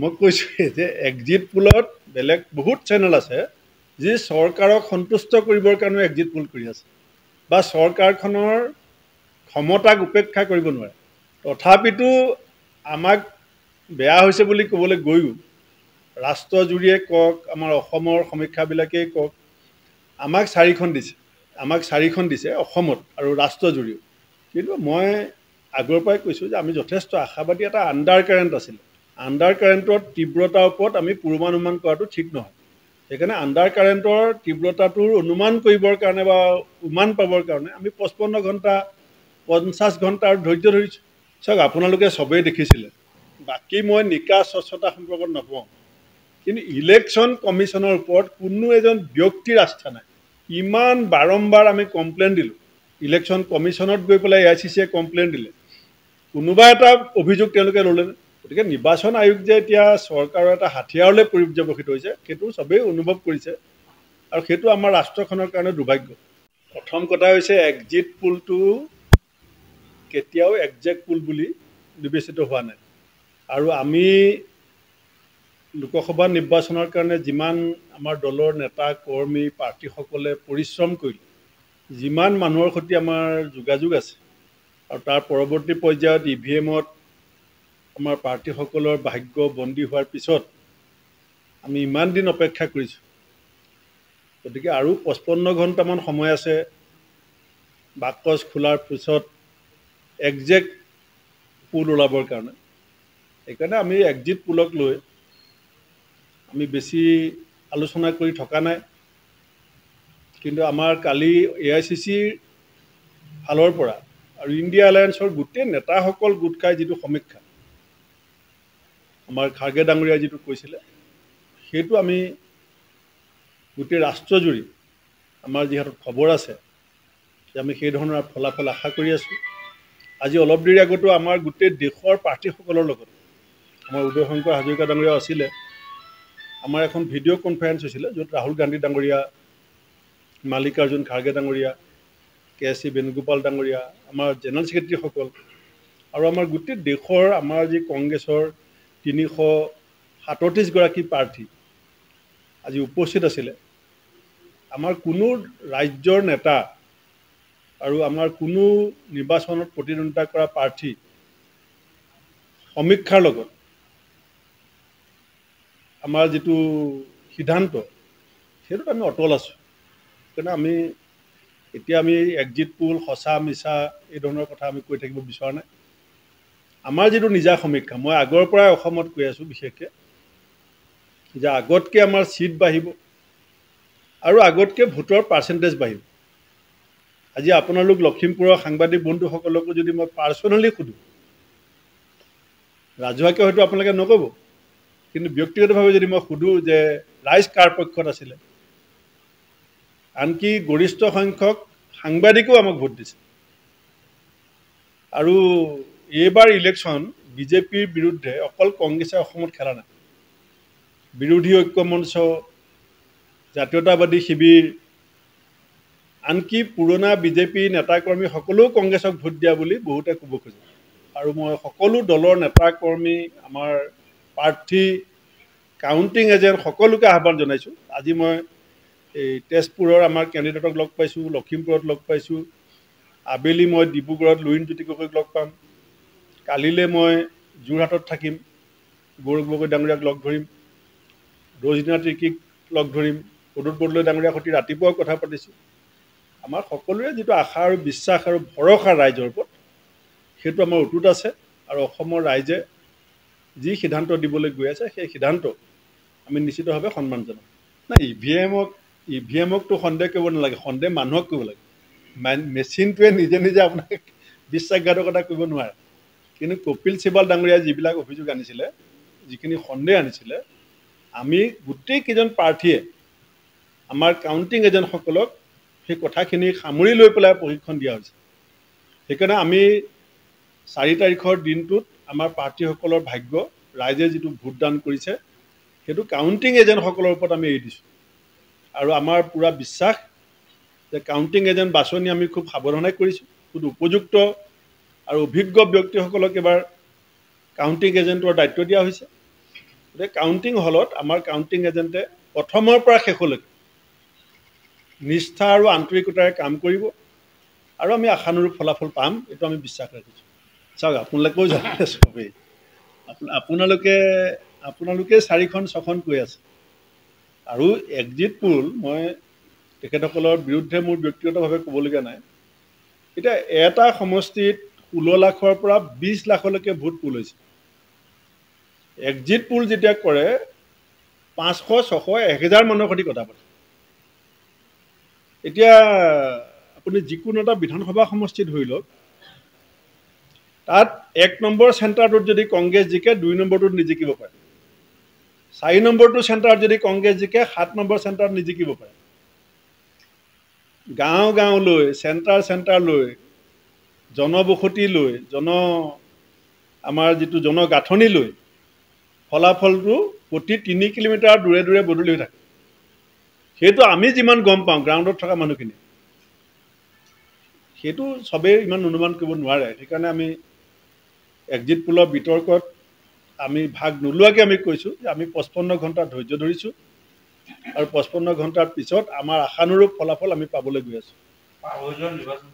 মই কৈছোঁ যে এক্সিট পুলত বেলেগ বহুত চেনেল আছে যি চৰকাৰক সন্তুষ্ট কৰিবৰ কাৰণেও একজিট পুল কৰি আছে বা চৰকাৰখনৰ ক্ষমতাক উপেক্ষা কৰিব নোৱাৰে তথাপিতো আমাক বেয়া হৈছে বুলি ক'বলৈ গৈও ৰাষ্ট্ৰজুৰিয়ে কওক আমাৰ অসমৰ সমীক্ষাবিলাকেই কওক আমাক চাৰিখন দিছে আমাক চাৰিখন দিছে অসমত আৰু ৰাষ্ট্ৰজুৰিও কিন্তু মই আগৰ পৰাই কৈছোঁ যে আমি যথেষ্ট আশাবাদী এটা আণ্ডাৰ কাৰেণ্ট আছিলে আণ্ডাৰ কাৰেণ্টৰ তীব্ৰতাৰ ওপৰত আমি পূৰ্বানুমান কৰাটো ঠিক নহয় সেইকাৰণে আণ্ডাৰ কাৰেণ্টৰ তীব্ৰতাটোৰ অনুমান কৰিবৰ কাৰণে বা উমান পাবৰ কাৰণে আমি পঁচপন্ন ঘণ্টা পঞ্চাছ ঘণ্টা আৰু ধৈৰ্য ধৰিছোঁ চাওক আপোনালোকে চবেই দেখিছিলে বাকী মই নিকা স্বচ্ছতা সম্পৰ্কত নকওঁ কিন্তু ইলেকশ্যন কমিশ্যনৰ ওপৰত কোনো এজন ব্যক্তিৰ আস্থা নাই ইমান বাৰম্বাৰ আমি কমপ্লেইন দিলোঁ ইলেকশ্যন কমিশ্যনত গৈ পেলাই A I C C complain দিলে কোনোবা এটা অভিযোগ তেওঁলোকে ল'লেনে গতিকে নিৰ্বাচন আয়োগ যে এতিয়া চৰকাৰৰ এটা হাতিয়াৰলৈ পৰিব্যৱসিত হৈছে সেইটো চবেই অনুভৱ কৰিছে আৰু সেইটো আমাৰ ৰাষ্ট্ৰখনৰ কাৰণে দুৰ্ভাগ্য প্ৰথম কথা হৈছে এক্সিট পুলটো কেতিয়াও একজেক্ট পুল বুলি বিবেচিত হোৱা নাই আৰু আমি লোকসভা নিৰ্বাচনৰ কাৰণে যিমান আমাৰ দলৰ নেতা কৰ্মী প্ৰাৰ্থীসকলে পৰিশ্ৰম কৰিলে যিমান মানুহৰ সৈতে আমাৰ যোগাযোগ আছে আৰু তাৰ পৰৱৰ্তী পৰ্যায়ত ই ভি এমত আমাৰ প্ৰাৰ্থীসকলৰ ভাগ্য বন্দী হোৱাৰ পিছত আমি ইমান দিন অপেক্ষা কৰিছোঁ গতিকে আৰু পঁচপন্ন ঘণ্টামান সময় আছে বাকচ খোলাৰ পিছত একজেক্ট পুল ওলাবৰ কাৰণে সেইকাৰণে আমি একজিট পুলক লৈ আমি বেছি আলোচনা কৰি থকা নাই কিন্তু আমাৰ কালি এ আই চি চিৰ ফালৰ পৰা আৰু ইণ্ডিয়া এলায়েন্সৰ গোটেই নেতাসকল গোট খাই যিটো সমীক্ষা আমাৰ খাৰ্গে ডাঙৰীয়াই যিটো কৈছিলে সেইটো আমি গোটেই ৰাষ্ট্ৰজুৰি আমাৰ যিহেতু খবৰ আছে যে আমি সেই ধৰণৰ ফলাফল আশা কৰি আছোঁ আজি অলপ দেৰি আগতো আমাৰ গোটেই দেশৰ প্ৰাৰ্থীসকলৰ লগত আমাৰ উদয় শংকৰ হাজৰিকা ডাঙৰীয়া আছিলে আমাৰ এখন ভিডিঅ' কনফাৰেঞ্চ হৈছিলে য'ত ৰাহুল গান্ধী ডাঙৰীয়া মাল্লিকাৰ্জুন খাৰ্গে ডাঙৰীয়া কে চি বেণুগোপাল ডাঙৰীয়া আমাৰ জেনেৰেল ছেক্ৰেটেৰীসকল আৰু আমাৰ গোটেই দেশৰ আমাৰ যি কংগ্ৰেছৰ তিনিশ সাতত্ৰিছগৰাকী প্ৰাৰ্থী আজি উপস্থিত আছিলে আমাৰ কোনো ৰাজ্যৰ নেতা আৰু আমাৰ কোনো নিৰ্বাচনত প্ৰতিদ্বন্দ্বিতা কৰা প্ৰাৰ্থী সমীক্ষাৰ লগত আমাৰ যিটো সিদ্ধান্ত সেইটোত আমি অটল আছোঁ সেইকাৰণে আমি এতিয়া আমি এক্জিট পুল সঁচা মিছা এই ধৰণৰ কথা আমি কৈ থাকিব বিচৰা নাই আমাৰ যিটো নিজা সমীক্ষা মই আগৰ পৰাই অসমত কৈ আছোঁ বিশেষকৈ যে আগতকৈ আমাৰ ছিট বাঢ়িব আৰু আগতকৈ ভোটৰ পাৰ্চেণ্টেজ বাঢ়িব আজি আপোনালোক লখিমপুৰৰ সাংবাদিক বন্ধুসকলকো যদি মই পাৰ্চনেলি সুধোঁ ৰাজহুৱাকৈ হয়তো আপোনালোকে নক'ব কিন্তু ব্যক্তিগতভাৱে যদি মই সোধোঁ যে ৰাইজ কাৰ পক্ষত আছিলে আনকি গৰিষ্ঠ সংখ্যক সাংবাদিকেও আমাক ভোট দিছে আৰু এইবাৰ ইলেকশ্যন বিজেপিৰ বিৰুদ্ধে অকল কংগ্ৰেছে অসমত খেলা নাই বিৰোধী ঐক্য মঞ্চ জাতীয়তাবাদী শিবিৰ আনকি পুৰণা বিজেপি নেতাকৰ্মী সকলো কংগ্ৰেছক ভোট দিয়া বুলি বহুতে ক'ব খোজে আৰু মই সকলো দলৰ নেতা কৰ্মী আমাৰ প্ৰাৰ্থী কাউণ্টিং এজেণ্ট সকলোকে আহ্বান জনাইছোঁ আজি মই এই তেজপুৰৰ আমাৰ কেণ্ডিডেটক লগ পাইছোঁ লখিমপুৰত লগ পাইছোঁ আবেলি মই ডিব্ৰুগড়ত লুইন জ্যোতি গগৈক লগ পাম কালিলৈ মই যোৰহাটত থাকিম গৌৰৱ গগৈ ডাঙৰীয়াক লগ ধৰিম ৰজিনা তিৰ্কীক লগ ধৰিম সদূত বদলৈ ডাঙৰীয়া সৈতে ৰাতিপুৱাও কথা পাতিছোঁ আমাৰ সকলোৰে যিটো আশা আৰু বিশ্বাস আৰু ভৰসা ৰাইজৰ ওপৰত সেইটো আমাৰ অটুট আছে আৰু অসমৰ ৰাইজে যি সিদ্ধান্ত দিবলৈ গৈ আছে সেই সিদ্ধান্ত আমি নিশ্চিতভাৱে সন্মান জনাম নাই ই ভি এমক ই ভি এমকতো সন্দেহ কৰিব নালাগে সন্দেহ মানুহক কৰিব লাগে মেচিনটোৱে নিজে নিজে আপোনাক বিশ্বাসঘাতকতা কৰিব নোৱাৰে কিন্তু কপিল চিবাল ডাঙৰীয়াই যিবিলাক অভিযোগ আনিছিলে যিখিনি সন্দেহ আনিছিলে আমি গোটেইকেইজন প্ৰাৰ্থীয়ে আমাৰ কাউণ্টিং এজেণ্টসকলক সেই কথাখিনি সামৰি লৈ পেলাই প্ৰশিক্ষণ দিয়া হৈছে সেইকাৰণে আমি চাৰি তাৰিখৰ দিনটোত আমাৰ প্ৰাৰ্থীসকলৰ ভাগ্য ৰাইজে যিটো ভোটদান কৰিছে সেইটো কাউণ্টিং এজেণ্টসকলৰ ওপৰত আমি এৰি দিছোঁ আৰু আমাৰ পূৰা বিশ্বাস যে কাউণ্টিং এজেণ্ট বাছনি আমি খুব সাৱধানে কৰিছোঁ খুব উপযুক্ত আৰু অভিজ্ঞ ব্যক্তিসকলক এবাৰ কাউণ্টিং এজেণ্টৰ দায়িত্ব দিয়া হৈছে গতিকে কাউণ্টিং হলত আমাৰ কাউণ্টিং এজেণ্টে প্ৰথমৰ পৰা শেষলৈকে নিষ্ঠা আৰু আন্তৰিকতাৰে কাম কৰিব আৰু আমি আশানুৰূপ ফলাফল পাম এইটো আমি বিশ্বাস ৰাখিছোঁ চাওক আপোনালোকেও জানে চবেই আপোনালোকে আপোনালোকে চাৰিখন ছখন কৈ আছে আৰু এক্সিট পুল মই তেখেতসকলৰ বিৰুদ্ধে মোৰ ব্যক্তিগতভাৱে ক'বলগীয়া নাই এতিয়া এটা সমষ্টিত ষোল্ল লাখৰ পৰা বিশ লাখলৈকে ভোট পুল হৈছে এক্সিট পুল যেতিয়া কৰে পাঁচশ ছশ এহেজাৰ মানুহৰ সৈতে কথা পাতে এতিয়া আপুনি যিকোনো এটা বিধানসভা সমষ্টি ধৰি লওক তাত এক নম্বৰ চেণ্টাৰটোত যদি কংগ্ৰেছ জিকে দুই নম্বৰটোত নিজিকিব পাৰে চাৰি নম্বৰটো চেণ্টাৰত যদি কংগ্ৰেছ জিকে সাত নম্বৰ চেণ্টাৰত নিজিকিব পাৰে গাঁও গাঁৱলৈ চেণ্টাৰ চেণ্টাৰলৈ জনবসতি লৈ জন আমাৰ যিটো জনগাঁথনি লৈ ফলাফলটো প্ৰতি তিনি কিলোমিটাৰ দূৰে দূৰে বদলি হৈ থাকে সেইটো আমি যিমান গম পাওঁ গ্ৰাউণ্ডত থকা মানুহখিনি সেইটো চবেই ইমান অনুমান কৰিব নোৱাৰে সেইকাৰণে আমি এক্সিট পুলৰ বিতৰ্কত আমি ভাগ নোলোৱাকৈ আমি কৈছোঁ যে আমি পঁচপন্ন ঘণ্টা ধৈৰ্য ধৰিছোঁ আৰু পঁচপন্ন ঘণ্টাৰ পিছত আমাৰ আশানুৰূপ ফলাফল আমি পাবলৈ গৈ আছোঁ